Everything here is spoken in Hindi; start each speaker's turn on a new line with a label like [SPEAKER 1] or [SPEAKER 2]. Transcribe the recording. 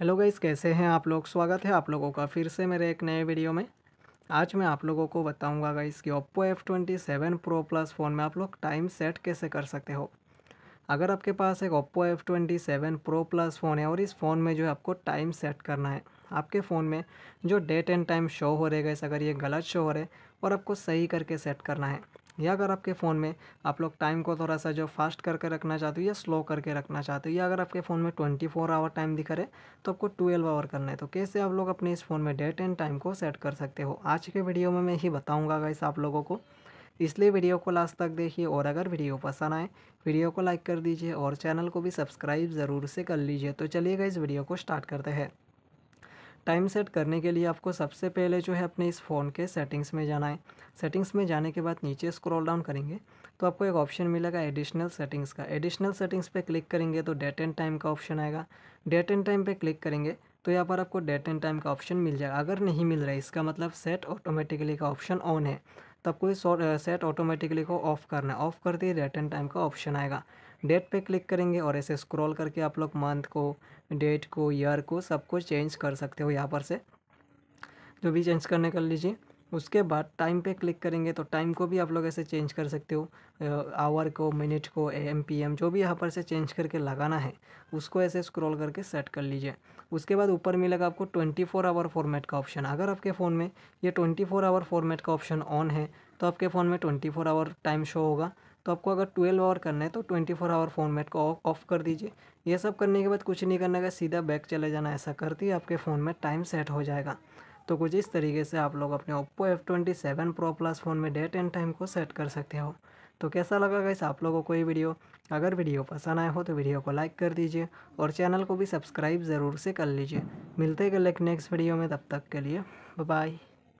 [SPEAKER 1] हेलो गाइस कैसे हैं आप लोग स्वागत है आप लोगों का फिर से मेरे एक नए वीडियो में आज मैं आप लोगों को बताऊंगा गाइस कि Oppo F twenty seven pro plus phone में आप लोग टाइम सेट कैसे कर सकते हो अगर आपके पास एक Oppo F twenty seven pro plus phone है और इस फ़ोन में जो है आपको टाइम सेट करना है आपके फ़ोन में जो डेट एंड टाइम शो हो रहे गए अगर ये गलत शो हो रहे और आपको सही करके सेट करना है या अगर आपके फ़ोन में आप लोग टाइम को थोड़ा सा जो फास्ट करके रखना चाहते हो या स्लो करके रखना चाहते हो या अगर आपके फ़ोन में ट्वेंटी फोर आवर टाइम दिखा रहे तो आपको ट्वेल्व आवर करना है तो कैसे आप लोग अपने इस फ़ोन में डेट एंड टाइम को सेट कर सकते हो आज के वीडियो में मैं ही बताऊँगा गाइस आप लोगों को इसलिए वीडियो को लास्ट तक देखिए और अगर वीडियो पसंद आए वीडियो को लाइक कर दीजिए और चैनल को भी सब्सक्राइब ज़रूर से कर लीजिए तो चलिए गाइस वीडियो को स्टार्ट करते हैं टाइम सेट करने के लिए आपको सबसे पहले जो है अपने इस फ़ोन के सेटिंग्स में जाना है सेटिंग्स में जाने के बाद नीचे स्क्रॉल डाउन करेंगे तो आपको एक ऑप्शन मिलेगा एडिशनल सेटिंग्स का एडिशनल सेटिंग्स पे क्लिक करेंगे तो डेट एंड टाइम का ऑप्शन आएगा डेट एंड टाइम पे क्लिक करेंगे तो यहाँ पर आपको डेट एंड टाइम का ऑप्शन मिल जाएगा अगर नहीं मिल रहा है इसका मतलब सेट ऑटोमेटिकली का ऑप्शन ऑन है तो आपको ये सेट ऑटोमेटिकली को ऑफ़ करना है ऑफ़ करते ही डेट एंड टाइम का ऑप्शन आएगा डेट पे क्लिक करेंगे और ऐसे स्क्रॉल करके आप लोग मंथ को डेट को ईयर को सब कुछ चेंज कर सकते हो यहाँ पर से जो भी चेंज करने कर लीजिए उसके बाद टाइम पे क्लिक करेंगे तो टाइम को भी आप लोग ऐसे चेंज कर सकते हो आवर को मिनट को एम पी एम जो भी यहाँ पर से चेंज करके लगाना है उसको ऐसे स्क्रॉल करके सेट कर लीजिए उसके बाद ऊपर मिलेगा आपको ट्वेंटी फोर आवर फॉर्मेट का ऑप्शन अगर आपके फ़ोन में ये ट्वेंटी फोर आवर फॉर्मेट का ऑप्शन ऑन है तो आपके फ़ोन में twenty four hour time show होगा तो आपको अगर ट्वेल्व आवर करना है तो ट्वेंटी फोर आवर फॉर्मेट को ऑफ कर दीजिए ये सब करने के बाद कुछ नहीं करने का सीधा बैक चले जाना ऐसा करती आपके फ़ोन में टाइम सेट हो जाएगा तो कुछ इस तरीके से आप लोग अपने Oppo F twenty seven pro plus phone में डेट एंड टाइम को सेट कर सकते हो तो कैसा लगा गैस आप लोगों को ये वीडियो अगर वीडियो पसंद आए हो तो वीडियो को लाइक कर दीजिए और चैनल को भी सब्सक्राइब ज़रूर से कर लीजिए मिलते गले नेक्स्ट वीडियो में तब तक के लिए बाय